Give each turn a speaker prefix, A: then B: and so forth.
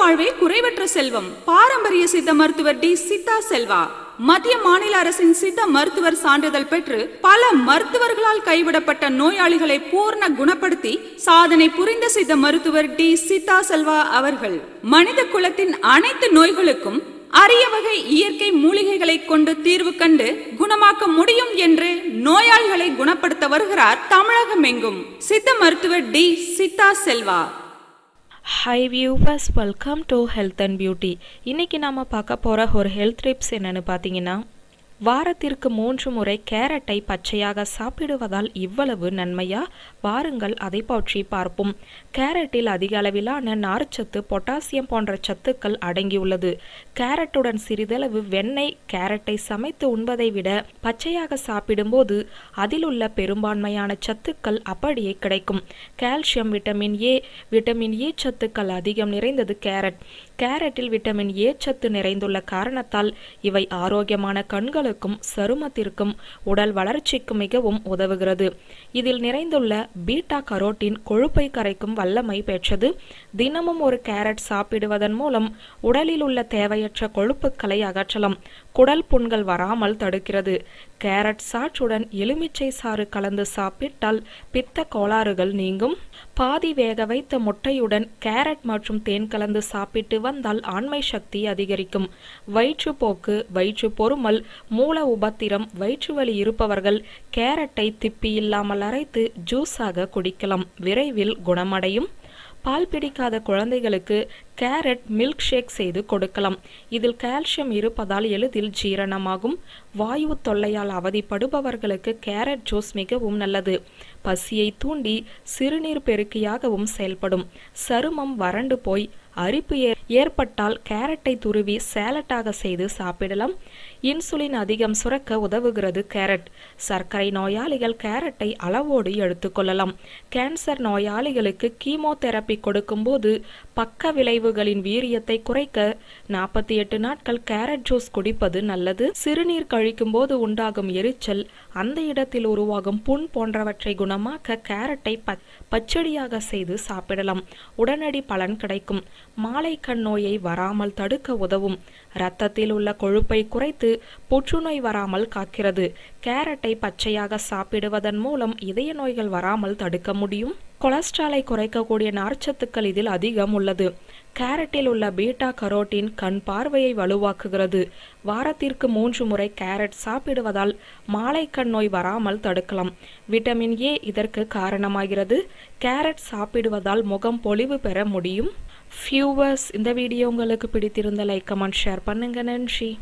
A: வாழ்வே குறைவற்ற செல்வம் பாரம்பரிய சித்த மருத்துவர் டி சித்தா செல்வா மத்திய மாநில அரசின் சித்த மருத்துவர் சான்றிதழ் பெற்று பல மருத்துவர்களால் கைவிடப்பட்ட நோயாளிகளை பூர்ண குணப்படுத்தி சாதனை புரிந்த சித்த மருத்துவர் டி சித்தா செல்வா அவர்கள் மனித குலத்தின் அனைத்து நோய்களுக்கும் அரிய வகை இயற்கை மூலிகைகளை கொண்டு தீர்வு கண்டு குணமாக்க முடியும் என்று நோயாளிகளை குணப்படுத்த வருகிறார் தமிழகம் எங்கும்
B: சித்த மருத்துவர் D Siddha Selva hi viewers welcome to health and beauty இன்றைக்கி நம்ம பார்க்க போகிற ஒரு ஹெல்த் டிப்ஸ் என்னென்னு பார்த்தீங்கன்னா வாரத்திற்கு மூன்று முறை கேரட்டை பச்சையாக சாப்பிடுவதால் இவ்வளவு நன்மையா வாருங்கள் அதை பற்றி பார்ப்போம் கேரட்டில் அதிக அளவிலான நார்ச்சத்து பொட்டாசியம் போன்ற சத்துக்கள் அடங்கியுள்ளது கேரட்டுடன் சிறிதளவு வெண்ணெய் கேரட்டை சமைத்து உண்பதை விட பச்சையாக சாப்பிடும்போது அதில் உள்ள பெரும்பான்மையான சத்துக்கள் அப்படியே கிடைக்கும் calcium vitamin A vitamin A சத்துக்கள் அதிகம் நிறைந்தது கேரட் கேரட்டில் விட்டமின் ஏ சத்து நிறைந்துள்ள காரணத்தால் இவை ஆரோக்கியமான கண்கள் உடலுக்கும் சருமத்திற்கும் உடல் வளர்ச்சிக்கு மிகவும் உதவுகிறது இதில் நிறைந்துள்ள பீட்டா கரோட்டின் கொழுப்பை கரைக்கும் வல்லமை பெற்றது தினமும் ஒரு கேரட் சாப்பிடுவதன் மூலம் உடலில் உள்ள தேவையற்ற கொழுப்புக்களை அகற்றலாம் குடல் புண்கள் வராமல் தடுக்கிறது கேரட் சாற்றுடன் எலுமிச்சை சாறு கலந்து சாப்பிட்டால் பித்த கோளாறுகள் நீங்கும் பாதி வேக வைத்த முட்டையுடன் கேரட் மற்றும் தேன் கலந்து சாப்பிட்டு வந்தால் ஆண்மை சக்தி அதிகரிக்கும் வயிற்றுப்போக்கு வயிற்று பொறுமல் மூல உபத்திரம் வயிற்றுவலி இருப்பவர்கள் கேரட்டை திப்பி இல்லாமல் அரைத்து ஜூஸாக குடிக்கலாம் விரைவில் குணமடையும் பால் பிடிக்காத குழந்தைகளுக்கு கேரட் மில்க் ஷேக் செய்து கொடுக்கலாம் இதில் கால்சியம் இருப்பதால் எளிதில் ஜீரணமாகும் வாயு தொல்லையால் அவதிப்படுபவர்களுக்கு கேரட் ஜூஸ் மிகவும் நல்லது பசியை தூண்டி சிறுநீர் பெருக்கியாகவும் செயல்படும் சருமம் வறண்டு போய் அரிப்பு ஏற்பட்டால் கேரட்டை துருவி சேலட்டாக செய்து சாப்பிடலாம் இன்சுலின் அதிகம் சுரக்க உதவுகிறது கேரட் சர்க்கரை நோயாளிகள் கேரட்டை அளவோடு எடுத்துக்கொள்ளலாம் கேன்சர் நோயாளிகளுக்கு கீமோதெரபி கொடுக்கும்போது பக்க விளைவு கழிவுகளின் வீரியத்தை குறைக்க நாற்பத்தி எட்டு நாட்கள் கேரட் ஜூஸ் குடிப்பது நல்லது சிறுநீர் கழிக்கும் போது உண்டாகும் எரிச்சல் அந்த இடத்தில் உருவாகும் புண் போன்றவற்றை குணமாக்க கேரட்டை பச்சடியாக செய்து சாப்பிடலாம் உடனடி பலன் கிடைக்கும் மாலை கண் நோயை வராமல் தடுக்க உதவும் இரத்தத்தில் உள்ள கொழுப்பை குறைத்து புற்றுநோய் வராமல் காக்கிறது கேரட்டை பச்சையாக சாப்பிடுவதன் மூலம் இதய நோய்கள் வராமல் தடுக்க முடியும் கொலஸ்ட்ராலை குறைக்கக்கூடிய நார்ச்சத்துக்கள் இதில் அதிகம் உள்ளது கேரட்டில் உள்ள பீட்டா கரோட்டின் கண் பார்வையை வலுவாக்குகிறது வாரத்திற்கு மூன்று முறை கேரட் சாப்பிடுவதால் மாலை கண் நோய் வராமல் தடுக்கலாம் விட்டமின் ஏ இதற்கு காரணமாகிறது கேரட் சாப்பிடுவதால் முகம் பொலிவு பெற முடியும் ஃபியூவர்ஸ் இந்த வீடியோ உங்களுக்கு பிடித்திருந்த லைக் கமெண்ட் ஷேர் பண்ணுங்க நன்றி